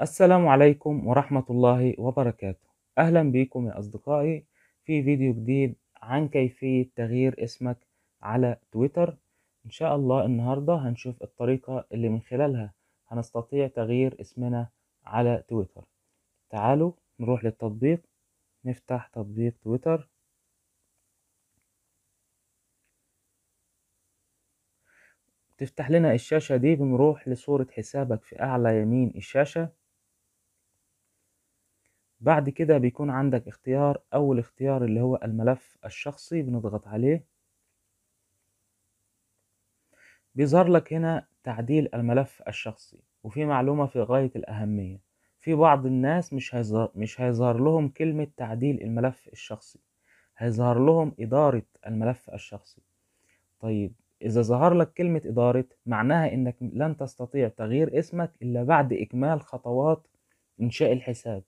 السلام عليكم ورحمة الله وبركاته أهلا بكم يا أصدقائي في فيديو جديد عن كيفية تغيير اسمك على تويتر إن شاء الله النهاردة هنشوف الطريقة اللي من خلالها هنستطيع تغيير اسمنا على تويتر تعالوا نروح للتطبيق نفتح تطبيق تويتر تفتح لنا الشاشة دي بنروح لصورة حسابك في أعلى يمين الشاشة بعد كده بيكون عندك اختيار اول اختيار اللي هو الملف الشخصي بنضغط عليه بيظهر لك هنا تعديل الملف الشخصي وفي معلومة في غاية الأهمية في بعض الناس مش هيظهر مش هيظهر لهم كلمة تعديل الملف الشخصي هيظهر لهم إدارة الملف الشخصي طيب إذا ظهر لك كلمة إدارة معناها إنك لن تستطيع تغيير اسمك إلا بعد إكمال خطوات إنشاء الحساب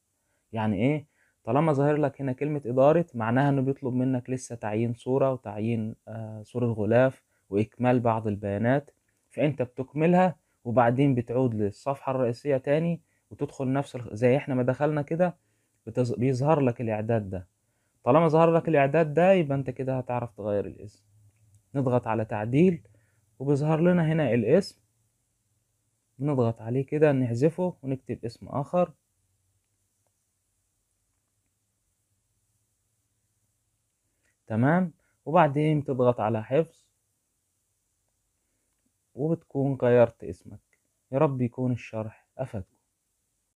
يعني ايه طالما ظاهر لك هنا كلمة إدارة معناها إنه بيطلب منك لسه تعيين صورة وتعيين آه، صورة غلاف وإكمال بعض البيانات فأنت بتكملها وبعدين بتعود للصفحة الرئيسية تاني وتدخل نفس زي إحنا ما دخلنا كده بيظهر لك الإعداد ده طالما ظهر لك الإعداد ده يبقى أنت كده هتعرف تغير الاسم نضغط على تعديل وبيظهر لنا هنا الاسم بنضغط عليه كده نحذفه ونكتب اسم آخر تمام وبعدين بتضغط على حفظ وبتكون غيرت اسمك يا رب يكون الشرح أفدك